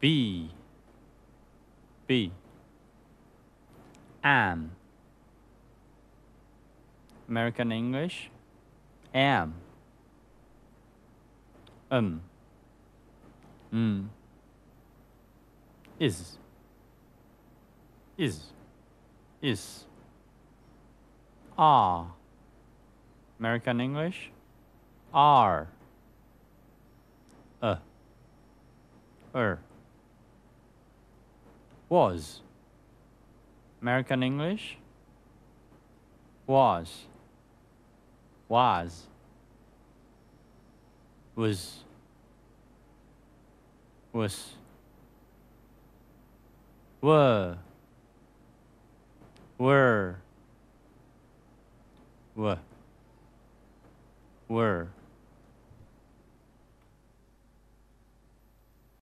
B, B, am, American English, am, um, mm, is, is, is, are, American English, are, uh, er was. American English was. Was. Was. Was. Were. Were. Were. Were.